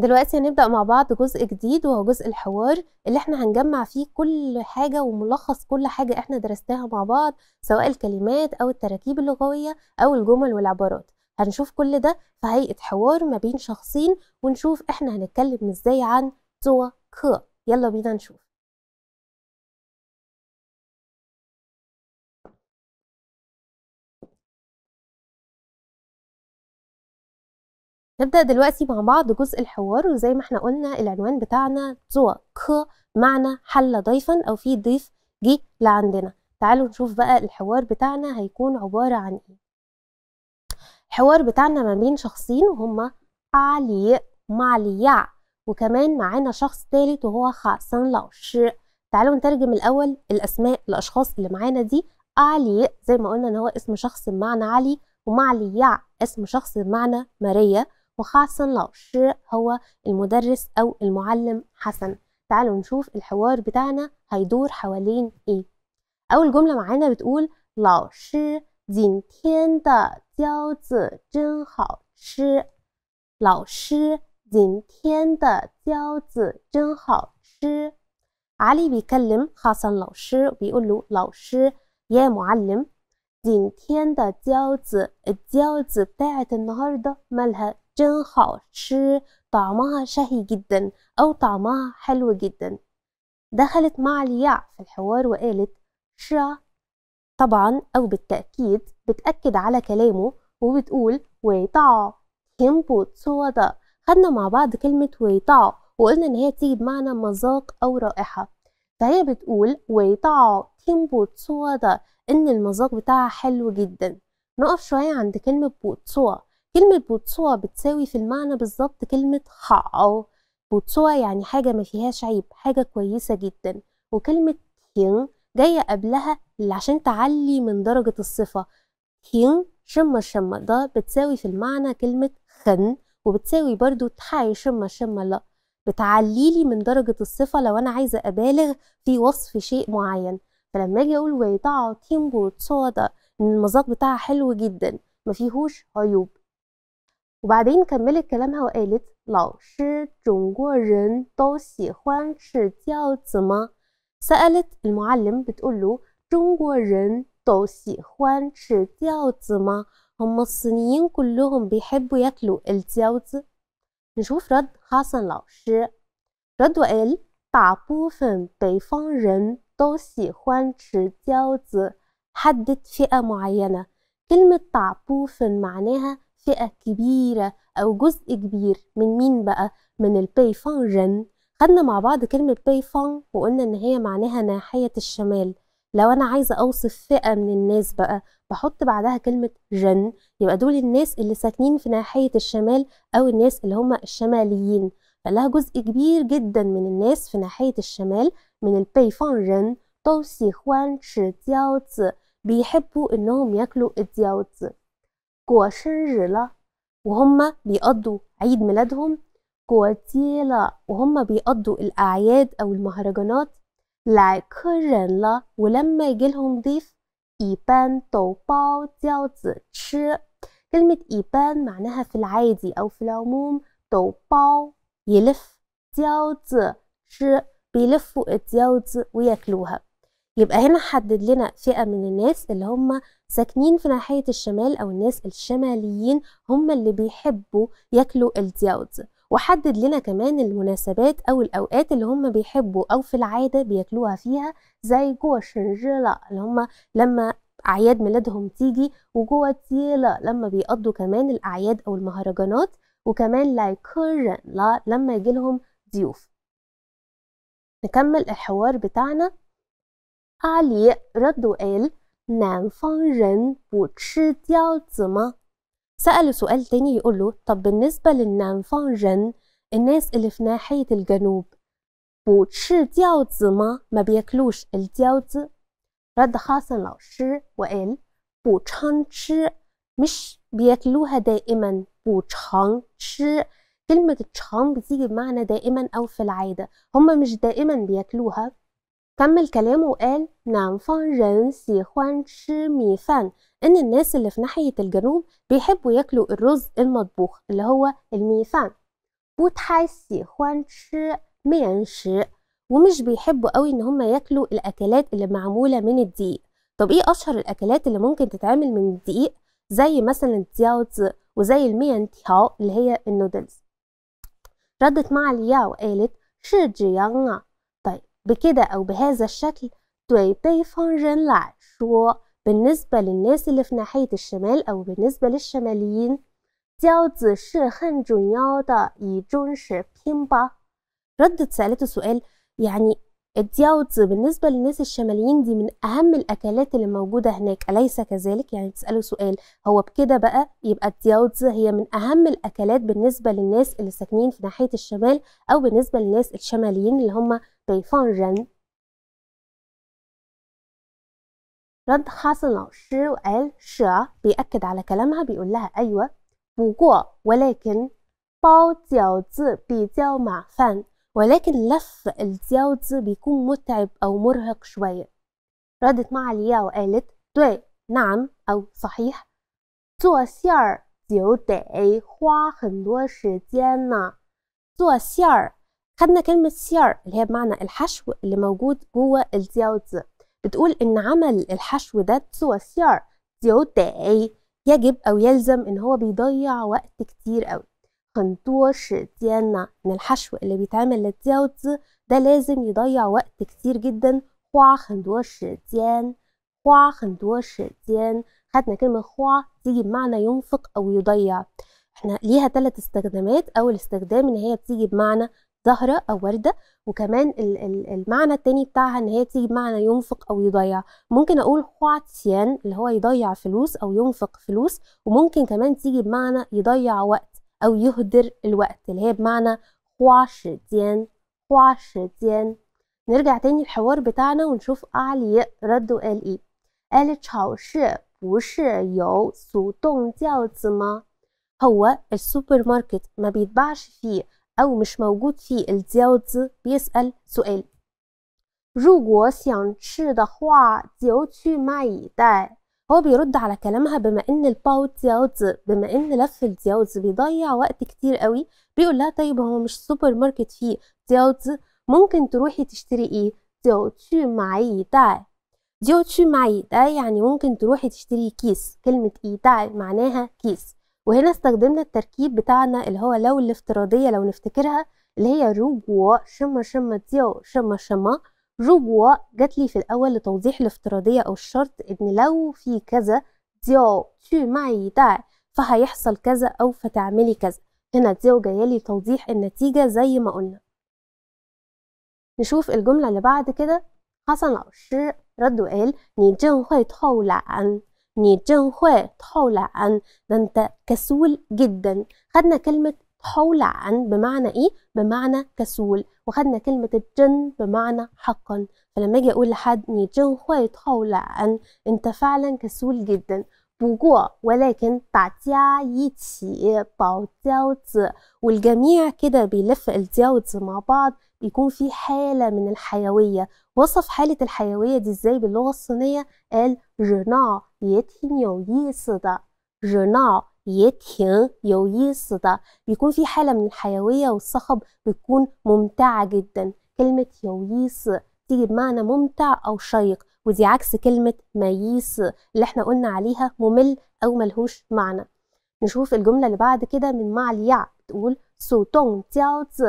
دلوقتي هنبدأ مع بعض جزء جديد وهو جزء الحوار اللي احنا هنجمع فيه كل حاجة وملخص كل حاجة احنا درستها مع بعض سواء الكلمات أو التراكيب اللغوية أو الجمل والعبارات هنشوف كل ده في هيئة حوار ما بين شخصين ونشوف احنا هنتكلم ازاي عن زوا كو يلا بينا نشوف نبدأ دلوقتي مع بعض جزء الحوار وزي ما احنا قلنا العنوان بتاعنا زوا ك معنى حل ضيفا أو في ضيف جه لعندنا تعالوا نشوف بقى الحوار بتاعنا هيكون عبارة عن ايه الحوار بتاعنا ما بين شخصين وهما علي معليع وكمان معانا شخص تالت وهو خاسن لاوشي تعالوا نترجم الأول الأسماء الأشخاص اللي معانا دي علي زي ما قلنا إن هو اسم شخص بمعنى علي ومعليع اسم شخص بمعنى ماريا وخاصة لو هو المدرس أو المعلم حسن تعالوا نشوف الحوار بتاعنا هيدور حوالين إيه أول جملة معانا بتقول علي بيكلم خاصة لو شي بيقول له لو شي يا معلم 今天的饺子 الجاوز بتاعت النهاردة مالها جن طعمها شهي جدا أو طعمها حلو جدا دخلت مع الياء في الحوار وقالت شا طبعا أو بالتأكيد بتأكد على كلامه وبتقول ويطاع تيمبو تصودا خدنا مع بعض كلمة ويطع وقلنا إن هي تيجي بمعنى مذاق أو رائحة فهي بتقول ويطاع تيمبو تصودا إن المذاق بتاعها حلو جدا نقف شوية عند كلمة بوتسوا كلمة بوتسوا بتساوي في المعنى بالظبط كلمة حقو بوتسوا يعني حاجة ما فيهاش عيب حاجة كويسة جدا وكلمة كين جاية قبلها اللي عشان تعلي من درجة الصفة كين شم شم ده بتساوي في المعنى كلمة خن وبتساوي برضو تحاي شم شم لا بتعليلي من درجة الصفة لو أنا عايزة أبالغ في وصف شيء معين فلما أجي أقول تيم بوتسوا ده المذاق بتاعها حلو جدا مفيهوش عيوب وبعدين كملت كلامها وقالت دو 老师中国人都喜欢吃饺子吗 سألت المعلم بتقول له 中国人都喜欢吃饺子吗 هم الصينيين كلهم بيحبوا ياكلوا الجاوز نشوف رد حسن 老师 رد وقال 大部分北方人都喜欢吃饺子 حدد فئة معينة كلمة 大部分 معناها فئة كبيرة أو جزء كبير من مين بقى؟ من البي جن خدنا مع بعض كلمة باي فان وقلنا إن هي معناها ناحية الشمال لو أنا عايزة أوصف فئة من الناس بقى بحط بعدها كلمة جن يبقى دول الناس اللي ساكنين في ناحية الشمال أو الناس اللي هم الشماليين فلها جزء كبير جدا من الناس في ناحية الشمال من البي فانجن 都喜欢吃饺子 بيحبوا إنهم ياكلوا الدياوتز كواشيرلا وهم بيقضوا عيد ميلادهم كواتيلا وهم بيقضوا الأعياد أو المهرجانات لا لا ولما يجيلهم ضيف إيبان تو باو جاو كلمة إيبان معناها في العادي أو في العموم تو باو يلف جاو تشي بيلفوا الجاوز وياكلوها يبقى هنا حدد لنا فئة من الناس اللي هم ساكنين في ناحية الشمال أو الناس الشماليين هم اللي بيحبوا ياكلوا الدياود وحدد لنا كمان المناسبات أو الأوقات اللي هم بيحبوا أو في العادة بياكلوها فيها زي جوا شنجلا اللي هم لما أعياد ميلادهم تيجي وجوا تيلا لما بيقضوا كمان الأعياد أو المهرجانات وكمان لا لا لما يجيلهم ضيوف نكمل الحوار بتاعنا 阿里 رد وقال نان فانجن وتشي دياو زما سؤال تاني يقول له طب بالنسبة للنان رن الناس اللي في ناحية الجنوب وتشي دياو زما ما بياكلوش الدياوز رد حسن لو شي وقال بو تشي مش بياكلوها دائما بو تشي كلمة تشان بتيجي بمعنى دائما أو في العادة هما مش دائما بياكلوها كمل كلامه وقال نعم فان رن سي خوان شي مي فان ان الناس اللي في ناحية الجنوب بيحبوا ياكلوا الرز المطبوخ اللي هو المي فان وتحاي سي خوان شي ميان شي ومش بيحبوا قوي ان هم ياكلوا الاكلات اللي معمولة من الدقيق طب ايه اشهر الاكلات اللي ممكن تتعمل من الدقيق زي مثلا التياوز وزي الميان تياو اللي هي النودلز ردت مع لياو وقالت شي جيانا بكده أو بهذا الشكل بالنسبة للناس اللي في ناحية الشمال أو بالنسبة للشماليين 交子是很重要的一种食品吧 ردت سألته سؤال يعني الدياوتز بالنسبة للناس الشماليين دي من أهم الأكلات اللي موجودة هناك أليس كذلك؟ يعني تسأله سؤال هو بكده بقى يبقى الدياوتز هي من أهم الأكلات بالنسبة للناس اللي ساكنين في ناحية الشمال أو بالنسبة للناس الشماليين اللي هم 北方人。رد حسن شو قال شا بيأكد على كلامها بيقول لها أيوة بوجوع ولكن باو جاو زي بيجاو مع فان ولكن لف الجاو زي بيكون متعب أو مرهق شوية ردت مع ليا وقالت دوي نعم أو صحيح زو زو سيار دي هندو سيار خدنا كلمة سيار اللي هي بمعنى الحشو اللي موجود جوه الزياوتز بتقول إن عمل الحشو ده تسوى سيار زياوتي يجب أو يلزم إن هو بيضيع وقت كتير قوي خنطوش ديانا إن الحشو اللي بيتعمل للزياوتز ده لازم يضيع وقت كتير جدا خوا خنتوش ديان خوا خنتوش ديان خدنا كلمة خوا تيجي بمعنى ينفق أو يضيع احنا ليها ثلاث استخدامات أول استخدام إن هي بتيجي بمعنى زهرة أو وردة وكمان المعنى التاني بتاعها إن هي تيجي بمعنى ينفق أو يضيع ممكن أقول خواتيان اللي هو يضيع فلوس أو ينفق فلوس وممكن كمان تيجي بمعنى يضيع وقت أو يهدر الوقت اللي هي بمعنى خواشتيان خواشتيان نرجع تاني الحوار بتاعنا ونشوف أعلي رد وقال إيه قال هو السوبر ماركت ما بيتباعش فيه أو مش موجود في الجاوز بيسأل سؤال 如果想吃的话就去买一袋 هو بيرد على كلامها بما ان الباو تياوز بما ان لف الجاوز بيضيع وقت كتير قوي بيقول لها طيب هو مش سوبر ماركت فيه جاوز ممكن تروحي تشتري ايه تشو معي داي تشو معي داي يعني ممكن تروحي تشتري كيس كلمة اي داي معناها كيس وهنا استخدمنا التركيب بتاعنا اللي هو لو الافتراضية لو نفتكرها اللي هي روجوا شما شما تيو شما شما روجوا جات لي في الأول لتوضيح الافتراضية أو الشرط إن لو في كذا تيو تشو معي تاع فهيحصل كذا أو فتعملي كذا هنا تيو جاية لي لتوضيح النتيجة زي ما قلنا نشوف الجملة اللي بعد كده حسن لو رد وقال ني جن هوي عن ده انت كسول جدا خدنا كلمة حولعن بمعنى ايه؟ بمعنى كسول وخدنا كلمة الجن بمعنى حقا فلما اجي اقول لحد ني جن هوي حولعن انت فعلا كسول جدا 不过 ولكن والجميع كده بيلف الجوز مع بعض يكون في حالة من الحيوية وصف حالة الحيوية دي ازاي باللغة الصينية قال جنا يتين يو يسدا جنا يتين يو يسدا بيكون في حالة من الحيوية والصخب بتكون ممتعة جدا كلمة يو يس تيجي بمعنى ممتع أو شيق ودي عكس كلمة مايس اللي احنا قلنا عليها ممل أو ملهوش معنى نشوف الجملة اللي بعد كده من مع اليع تقول سو تونج جاو ز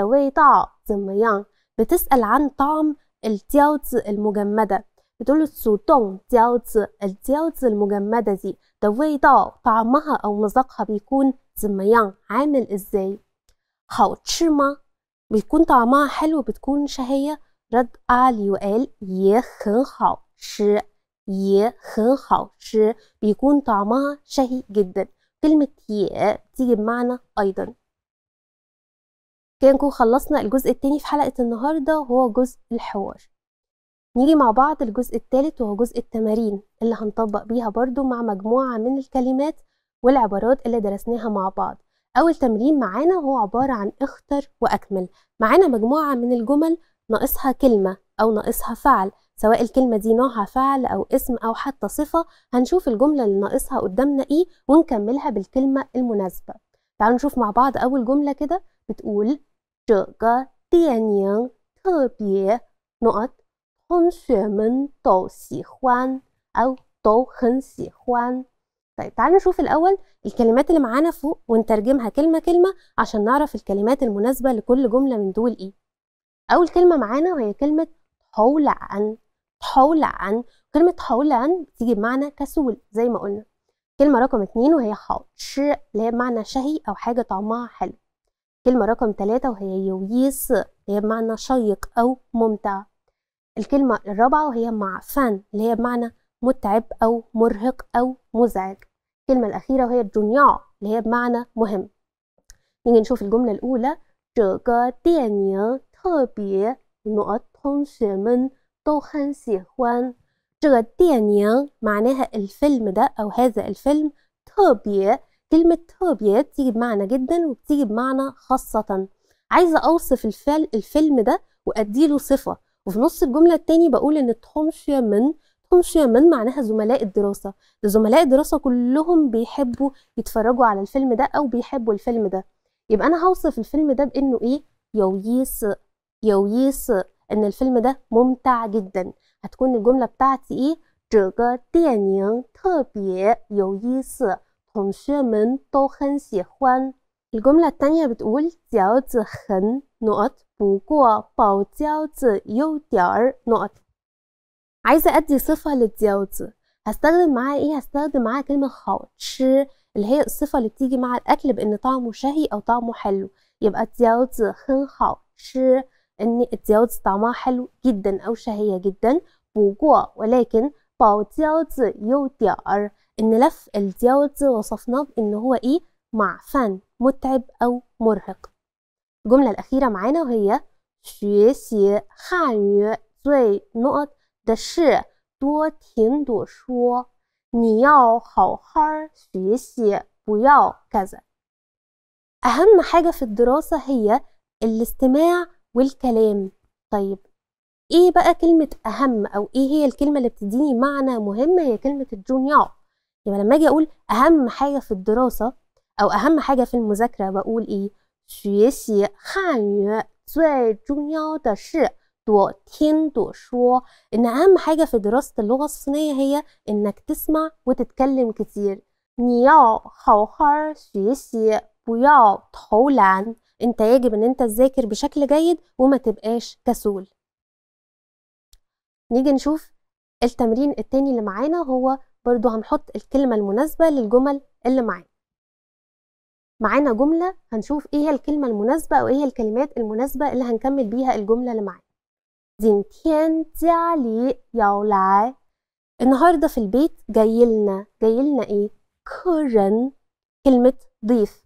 的味道怎么样 بتسأل عن طعم التياوز المجمدة بتقول السوتون تياوز التياوز المجمدة دي دوي ويداو طعمها أو مذاقها بيكون زميان عامل إزاي هاو 好吃吗 بيكون طعمها حلو بتكون شهية رد عالي وقال هاو 也很好吃 بيكون طعمها شهي جدا كلمة يه تيجي بمعنى أيضا كده نكون خلصنا الجزء التاني في حلقة النهاردة وهو جزء الحوار نيجي مع بعض الجزء التالت وهو جزء التمارين اللي هنطبق بيها برضو مع مجموعة من الكلمات والعبارات اللي درسناها مع بعض أول تمرين معانا هو عبارة عن اختر وأكمل معانا مجموعة من الجمل ناقصها كلمة أو ناقصها فعل سواء الكلمة دي نوعها فعل أو اسم أو حتى صفة هنشوف الجملة اللي ناقصها قدامنا إيه ونكملها بالكلمة المناسبة تعالوا نشوف مع بعض أول جملة كده بتقول 这个电影特别暖，同学们都喜欢 أو 都很喜欢。طيب تعالوا نشوف الأول الكلمات اللي معانا فوق ونترجمها كلمة كلمة عشان نعرف الكلمات المناسبة لكل جملة من دول إيه. أول كلمة معانا وهي كلمة حولعن حولعن كلمة حولعن بتيجي بمعنى كسول زي ما قلنا. كلمة رقم اتنين وهي حاوتش اللي هي بمعنى شهي أو حاجة طعمها حلو. الكلمة رقم ثلاثة وهي يويس هي بمعنى شيق أو ممتع الكلمة الرابعة وهي مع فان اللي هي بمعنى متعب أو مرهق أو مزعج الكلمة الأخيرة وهي جونيا اللي هي بمعنى مهم نيجي نشوف الجملة الأولى 这个电影特别我同学们都很喜欢这个电影 معناها الفيلم ده أو هذا الفيلم 特别 كلمة هوبيات بتيجي بمعنى جدا وبتيجي بمعنى خاصة عايزة أوصف الفل... الفيلم ده وأديله صفة وفي نص الجملة التاني بقول إن تخمشيا من تخمشيا من معناها زملاء الدراسة زملاء الدراسة كلهم بيحبوا يتفرجوا على الفيلم ده أو بيحبوا الفيلم ده يبقى أنا هوصف الفيلم ده بإنه إيه يويس يويس إن الفيلم ده ممتع جدا هتكون الجملة بتاعتي إيه 这个电影特别有意思。同学们都很喜欢。الجملة التانية بتقول 饺子很 نقط باو يو 不过包饺子有点儿 نقط عايزة أدي صفة للجاوزة هستخدم معاها إيه؟ هستخدم معاها كلمة خاو 好吃 اللي هي الصفة اللي بتيجي مع الأكل بإن طعمه شهي أو طعمه حلو يبقى خاو 饺子很好吃 إن الجاوزة طعمها حلو جدا أو شهية جدا 不过 ولكن باو يو 包饺子有点儿 الملف الزياوتز وصفناه بإن هو إيه مع فان متعب أو مرهق الجملة الأخيرة معانا وهي هار شيسي 的是多听多说，你要好好学习，不要 كذا أهم حاجة في الدراسة هي الاستماع والكلام طيب ايه بقى كلمة أهم أو ايه هي الكلمة اللي بتديني معنى مهم هي كلمة الجونياو يبقى لما اجي اقول اهم حاجه في الدراسه او اهم حاجه في المذاكره بقول ايه 学习汉语最重要的是多听多说 ان اهم حاجه في دراسه اللغه الصينيه هي انك تسمع وتتكلم كتير 你要好好学习不要偷懒 انت يجب ان انت تذاكر بشكل جيد وما تبقاش كسول نيجي نشوف التمرين التاني اللي معانا هو برضو هنحط الكلمة المناسبة للجمل اللي معانا معانا جملة هنشوف ايه هي الكلمة المناسبة او ايه هي الكلمات المناسبة اللي هنكمل بيها الجملة اللي معانا 今天家里要来 النهاردة في البيت جايلنا جايلنا ايه كورن كلمة ضيف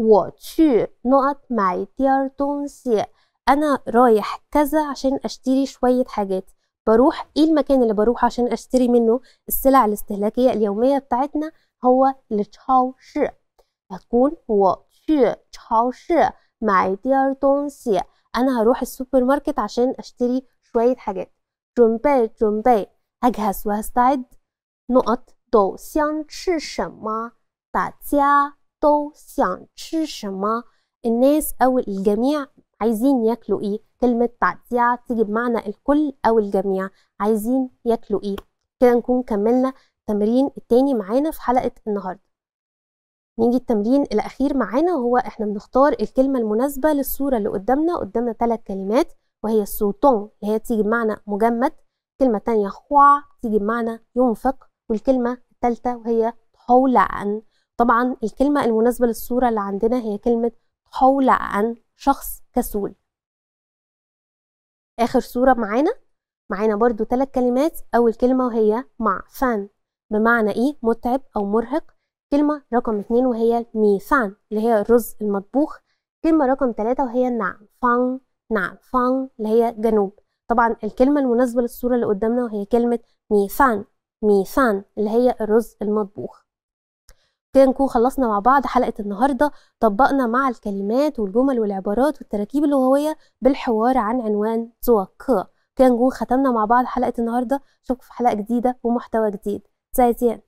我去 نقط 买点东西 أنا رايح كذا عشان أشتري شوية حاجات بروح ايه المكان اللي بروح عشان اشتري منه السلع الاستهلاكيه اليوميه بتاعتنا هو لتشاو شي هتكون هو تشاو شي معي ديار دونسي انا هروح السوبر ماركت عشان اشتري شويه حاجات جنبي جنبي اجهز واستعد نقط دو سيان تشي شما داجيا دو سيان تشي شما الناس او الجميع عايزين ياكلوا ايه كلمة تعطيع تيجي بمعنى الكل أو الجميع عايزين ياكلوا إيه كده نكون كملنا التمرين التاني معانا في حلقة النهاردة نيجي التمرين الأخير معانا وهو إحنا بنختار الكلمة المناسبة للصورة اللي قدامنا قدامنا ثلاث كلمات وهي السوتون اللي هي تيجي بمعنى مجمد الكلمة التانية خوع تيجي بمعنى ينفق والكلمة التالتة وهي حول عن طبعا الكلمة المناسبة للصورة اللي عندنا هي كلمة حول عن شخص كسول اخر صوره معانا معانا برضو ثلاث كلمات اول كلمه وهي مع فان بمعنى ايه متعب او مرهق كلمه رقم اتنين وهي مي فان اللي هي الرز المطبوخ كلمه رقم ثلاثة وهي نع فان نع فان اللي هي جنوب طبعا الكلمه المناسبه للصوره اللي قدامنا وهي كلمه مي فان مي فان اللي هي الرز المطبوخ كده نكون خلصنا مع بعض حلقة النهاردة طبقنا مع الكلمات والجمل والعبارات والتراكيب اللغوية بالحوار عن عنوان زوكا كده نكون ختمنا مع بعض حلقة النهاردة أشوفكم في حلقة جديدة ومحتوى جديد زي